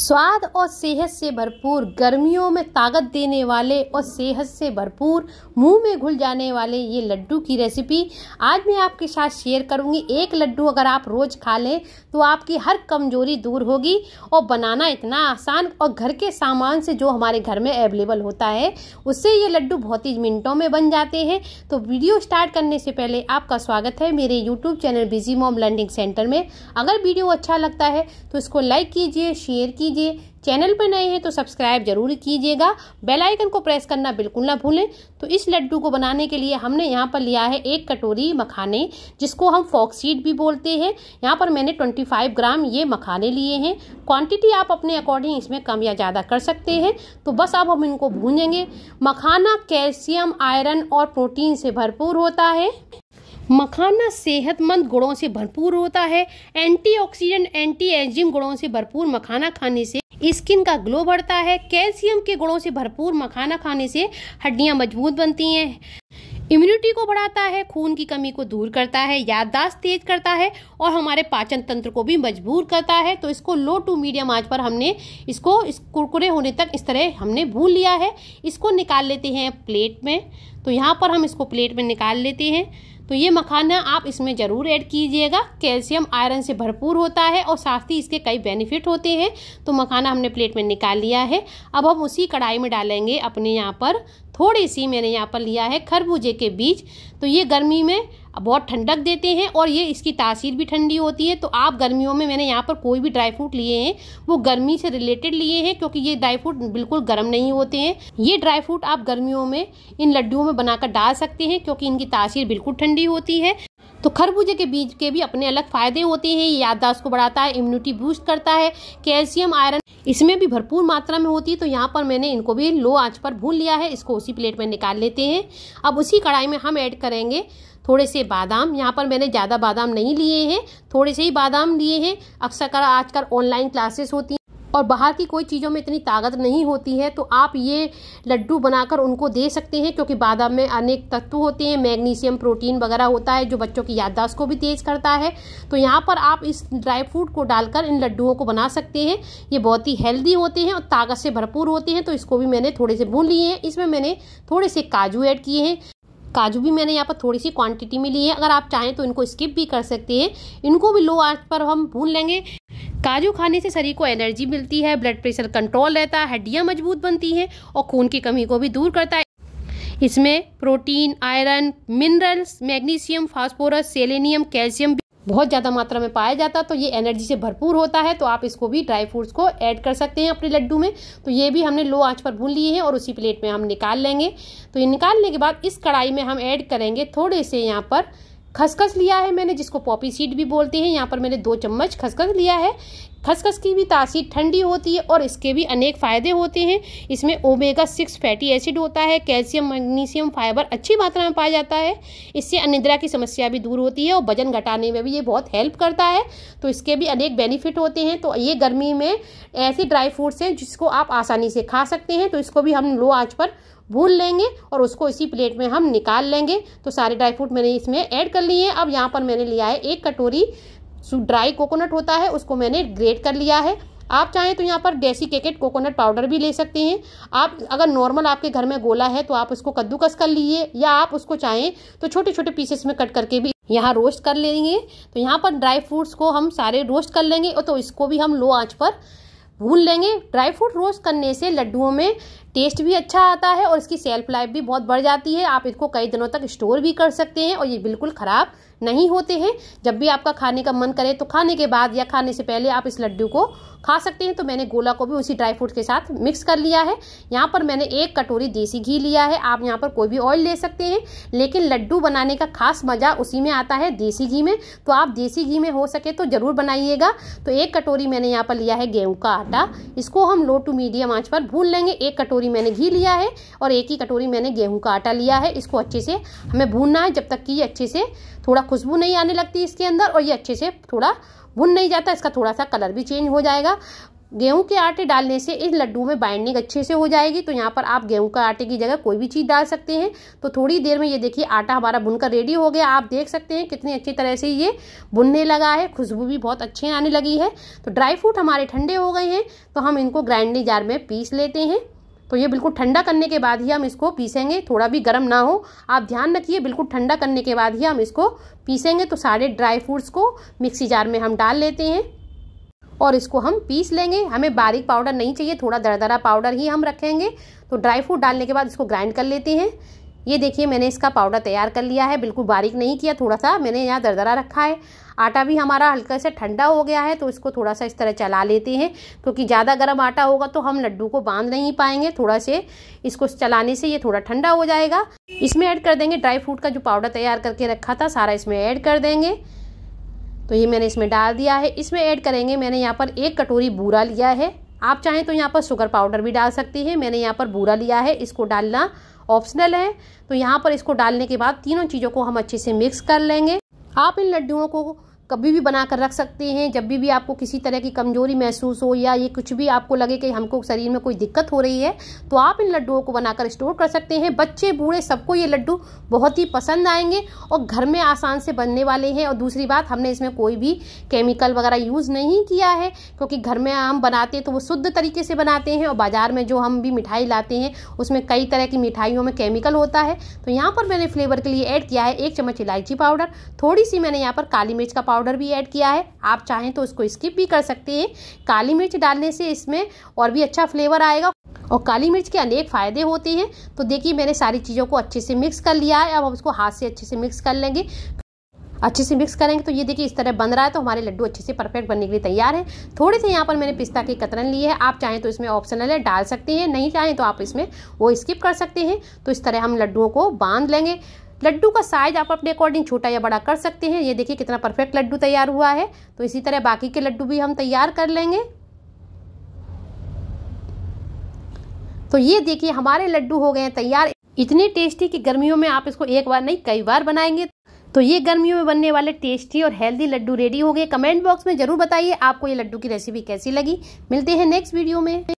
स्वाद और सेहत से भरपूर गर्मियों में ताकत देने वाले और सेहत से भरपूर मुंह में घुल जाने वाले ये लड्डू की रेसिपी आज मैं आपके साथ शेयर करूंगी एक लड्डू अगर आप रोज़ खा लें तो आपकी हर कमजोरी दूर होगी और बनाना इतना आसान और घर के सामान से जो हमारे घर में अवेलेबल होता है उससे ये लड्डू बहुत ही मिनटों में बन जाते हैं तो वीडियो स्टार्ट करने से पहले आपका स्वागत है मेरे YouTube channel busy mom learning centre में अगर वीडियो अच्छा लगता है तो इसको लाइक कीजिए शेयर कीजिए कीजिए चैनल पर नए हैं तो सब्सक्राइब जरूर कीजिएगा बेल आइकन को प्रेस करना बिल्कुल ना भूलें तो इस लड्डू को बनाने के लिए हमने यहाँ पर लिया है एक कटोरी मखाने जिसको हम फॉक्सीड भी बोलते हैं यहाँ पर मैंने 25 ग्राम ये मखाने लिए हैं क्वांटिटी आप अपने अकॉर्डिंग इसमें कम या ज़्यादा कर सकते हैं तो बस अब हम इनको भूंजेंगे मखाना कैल्शियम आयरन और प्रोटीन से भरपूर होता है मखाना सेहतमंद गुणों से भरपूर होता है एंटीऑक्सीडेंट एंटी एंजिम गुणों से भरपूर मखाना खाने से स्किन का ग्लो बढ़ता है कैल्शियम के गुणों से भरपूर मखाना खाने से हड्डियां मजबूत बनती हैं इम्यूनिटी को बढ़ाता है खून की कमी को दूर करता है याददाश्त तेज करता है और हमारे पाचन तंत्र को भी मजबूर करता है तो इसको लो टू मीडियम आंच पर हमने इसको इस कुरकुरे होने तक इस तरह हमने भून लिया है इसको निकाल लेते हैं प्लेट में तो यहाँ पर हम इसको प्लेट में निकाल लेते हैं तो ये मखाना आप इसमें ज़रूर ऐड कीजिएगा कैल्शियम आयरन से भरपूर होता है और साथ ही इसके कई बेनिफिट होते हैं तो मखाना हमने प्लेट में निकाल लिया है अब हम उसी कढ़ाई में डालेंगे अपने यहाँ पर थोड़ी सी मैंने यहाँ पर लिया है खरबूजे के बीज तो ये गर्मी में बहुत ठंडक देते हैं और ये इसकी तासीर भी ठंडी होती है तो आप गर्मियों में मैंने यहाँ पर कोई भी ड्राई फ्रूट लिए हैं वो गर्मी से रिलेटेड लिए हैं क्योंकि ये ड्राई फ्रूट बिल्कुल गर्म नहीं होते हैं ये ड्राई फ्रूट आप गर्मियों में इन लड्डुओं में बनाकर डाल सकते हैं क्योंकि इनकी तासीर बिल्कुल ठंडी होती है तो खरबूजे के बीज के भी अपने अलग फ़ायदे होते हैं ये याददाश्त को बढ़ाता है इम्यूनिटी बूस्ट करता है कैल्शियम आयरन इसमें भी भरपूर मात्रा में होती है तो यहाँ पर मैंने इनको भी लो आंच पर भून लिया है इसको उसी प्लेट में निकाल लेते हैं अब उसी कढ़ाई में हम ऐड करेंगे थोड़े से बादाम यहाँ पर मैंने ज़्यादा बादाम नहीं लिए हैं थोड़े से ही बादाम लिए हैं अक्सर आजकल ऑनलाइन क्लासेस होती और बाहर की कोई चीज़ों में इतनी ताकत नहीं होती है तो आप ये लड्डू बनाकर उनको दे सकते हैं क्योंकि बादाम में अनेक तत्व होते हैं मैग्नीशियम प्रोटीन वगैरह होता है जो बच्चों की याददाश्त को भी तेज़ करता है तो यहाँ पर आप इस ड्राई फ्रूट को डालकर इन लड्डुओं को बना सकते हैं ये बहुत ही हेल्दी होते हैं और ताकत से भरपूर होते हैं तो इसको भी मैंने थोड़े से भून लिए हैं इसमें मैंने थोड़े से काजू ऐड किए हैं काजू भी मैंने यहाँ पर थोड़ी सी क्वांटिटी में ली है अगर आप चाहें तो इनको स्किप भी कर सकते हैं इनको भी लो आंच पर हम भून लेंगे काजू खाने से शरीर को एनर्जी मिलती है ब्लड प्रेशर कंट्रोल रहता है हड्डियाँ मजबूत बनती हैं और खून की कमी को भी दूर करता है इसमें protein iron minerals magnesium phosphorus selenium calcium बहुत ज़्यादा मात्रा में पाया जाता है तो ये एनर्जी से भरपूर होता है तो आप इसको भी ड्राई फ्रूट्स को ऐड कर सकते हैं अपने लड्डू में तो ये भी हमने लो आंच पर भून लिए हैं और उसी प्लेट में हम निकाल लेंगे तो ये निकालने के बाद इस कढ़ाई में हम ऐड करेंगे थोड़े से यहाँ पर खसखस लिया है मैंने जिसको पॉपी सीड भी बोलते हैं यहाँ पर मैंने दो चम्मच खसखस लिया है खसखस की भी तासीर ठंडी होती है और इसके भी अनेक फ़ायदे होते हैं इसमें ओमेगा सिक्स फैटी एसिड होता है कैल्शियम मैग्नीशियम फाइबर अच्छी मात्रा में पाया जाता है इससे अनिद्रा की समस्या भी दूर होती है और वजन घटाने में भी ये बहुत हेल्प करता है तो इसके भी अनेक बेनिफिट होते हैं तो ये गर्मी में ऐसे ड्राई फ्रूट्स हैं जिसको आप आसानी से खा सकते हैं तो इसको भी हम लो आँच पर भून लेंगे और उसको इसी प्लेट में हम निकाल लेंगे तो सारे ड्राई फ्रूट मैंने इसमें ऐड कर लिए हैं अब यहाँ पर मैंने लिया है एक कटोरी ड्राई कोकोनट होता है उसको मैंने ग्रेट कर लिया है आप चाहें तो यहाँ पर केकेट कोकोनट पाउडर भी ले सकते हैं आप अगर नॉर्मल आपके घर में गोला है तो आप उसको कद्दूकस कर लीजिए या आप उसको चाहें तो छोटे छोटे पीसेस में कट करके भी यहाँ रोस्ट कर लेंगे तो यहाँ पर ड्राई फ्रूट्स को हम सारे रोस्ट कर लेंगे और तो इसको भी हम लो आँच पर भून लेंगे ड्राई फ्रूट रोस्ट करने से लड्डुओं में टेस्ट भी अच्छा आता है और इसकी सेल्फ लाइफ भी बहुत बढ़ जाती है आप इसको कई दिनों तक स्टोर भी कर सकते हैं और ये बिल्कुल ख़राब नहीं होते हैं जब भी आपका खाने का मन करे तो खाने के बाद या खाने से पहले आप इस लड्डू को खा सकते हैं तो मैंने गोला को भी उसी ड्राई फ्रूट के साथ मिक्स कर लिया है यहाँ पर मैंने एक कटोरी देसी घी लिया है आप यहाँ पर कोई भी ऑयल ले सकते हैं लेकिन लड्डू बनाने का खास मज़ा उसी में आता है देसी घी में तो आप देसी घी में हो सके तो ज़रूर बनाइएगा तो एक कटोरी मैंने यहाँ पर लिया है गेहूँ का आटा इसको हम लो टू मीडियम आँच पर भून लेंगे एक कटोरी मैंने घी लिया है और एक ही कटोरी मैंने गेहूँ का आटा लिया है इसको अच्छे से हमें भूनना है जब तक कि ये अच्छे से थोड़ा खुशबू नहीं आने लगती इसके अंदर और ये अच्छे से थोड़ा भुन नहीं जाता इसका थोड़ा सा कलर भी चेंज हो जाएगा गेहूं के आटे डालने से इस लड्डू में बाइंडिंग अच्छे से हो जाएगी तो यहाँ पर आप गेहूं का आटे की जगह कोई भी चीज़ डाल सकते हैं तो थोड़ी देर में ये देखिए आटा हमारा भुनकर रेडी हो गया आप देख सकते हैं कितनी अच्छी तरह से ये भुनने लगा है खुशबू भी बहुत अच्छी आने लगी है तो ड्राई फ्रूट हमारे ठंडे हो गए हैं तो हम इनको ग्राइंडिंग जार में पीस लेते हैं तो ये बिल्कुल ठंडा करने के बाद ही हम इसको पीसेंगे थोड़ा भी गर्म ना हो आप ध्यान रखिए बिल्कुल ठंडा करने के बाद ही हम इसको पीसेंगे तो सारे ड्राई फ्रूट्स को मिक्सी जार में हम डाल लेते हैं और इसको हम पीस लेंगे हमें बारीक पाउडर नहीं चाहिए थोड़ा दरदरा पाउडर ही हम रखेंगे तो ड्राई फ्रूट डालने के बाद इसको ग्राइंड कर लेते हैं ये देखिए मैंने इसका पाउडर तैयार कर लिया है बिल्कुल बारीक नहीं किया थोड़ा सा मैंने यहाँ दरदरा रखा है आटा भी हमारा हल्का से ठंडा हो गया है तो इसको थोड़ा सा इस तरह चला लेते हैं क्योंकि तो ज़्यादा गर्म आटा होगा तो हम लड्डू को बांध नहीं पाएंगे थोड़ा से इसको चलाने से ये थोड़ा ठंडा हो जाएगा इसमें ऐड कर देंगे ड्राई फ्रूट का जो पाउडर तैयार करके रखा था सारा इसमें ऐड कर देंगे तो ये मैंने इसमें डाल दिया है इसमें ऐड करेंगे मैंने यहाँ पर एक कटोरी बूरा लिया है आप चाहें तो यहाँ पर शुगर पाउडर भी डाल सकती हैं मैंने यहाँ पर बूरा लिया है इसको डालना ऑप्शनल है तो यहाँ पर इसको डालने के बाद तीनों चीज़ों को हम अच्छे से मिक्स कर लेंगे आप इन लड्डुओं को कभी भी बना कर रख सकते हैं जब भी भी आपको किसी तरह की कमज़ोरी महसूस हो या ये कुछ भी आपको लगे कि हमको शरीर में कोई दिक्कत हो रही है तो आप इन लड्डुओं को बनाकर स्टोर कर सकते हैं बच्चे बूढ़े सबको ये लड्डू बहुत ही पसंद आएंगे और घर में आसान से बनने वाले हैं और दूसरी बात हमने इसमें कोई भी केमिकल वगैरह यूज़ नहीं किया है क्योंकि घर में हम बनाते हैं तो वो शुद्ध तरीके से बनाते हैं और बाज़ार में जो हम भी मिठाई लाते हैं उसमें कई तरह की मिठाइयों में केमिकल होता है तो यहाँ पर मैंने फ्लेवर के लिए ऐड किया है एक चम्मच इलायची पाउडर थोड़ी सी मैंने यहाँ पर काली मिर्च का पाउडर पाउडर भी ऐड किया है आप चाहें तो इसको स्किप भी कर सकते हैं काली मिर्च डालने से इसमें और भी अच्छा फ्लेवर आएगा और काली मिर्च के अनेक फ़ायदे होते हैं तो देखिए मैंने सारी चीज़ों को अच्छे से मिक्स कर लिया है अब हम इसको हाथ से अच्छे से मिक्स कर लेंगे अच्छे से मिक्स करेंगे तो ये देखिए इस तरह बन रहा है तो हमारे लड्डू अच्छे से परफेक्ट बनने के लिए तैयार है थोड़े से यहाँ पर मैंने पिस्ता के कतरन लिए हैं आप चाहें तो इसमें ऑप्शनल है डाल सकते हैं नहीं चाहें तो आप इसमें वो स्किप कर सकते हैं तो इस तरह हम लड्डुओं को बांध लेंगे लड्डू का साइज आप अपने अकॉर्डिंग छोटा या बड़ा कर सकते हैं ये देखिए कितना परफेक्ट लड्डू तैयार हुआ है तो इसी तरह बाकी के लड्डू भी हम तैयार कर लेंगे तो ये देखिए हमारे लड्डू हो गए हैं तैयार इतने टेस्टी कि गर्मियों में आप इसको एक बार नहीं कई बार बनाएंगे तो ये गर्मियों में बनने वाले टेस्टी और हेल्दी लड्डू रेडी हो गए कमेंट बॉक्स में ज़रूर बताइए आपको ये लड्डू की रेसिपी कैसी लगी मिलते हैं नेक्स्ट वीडियो में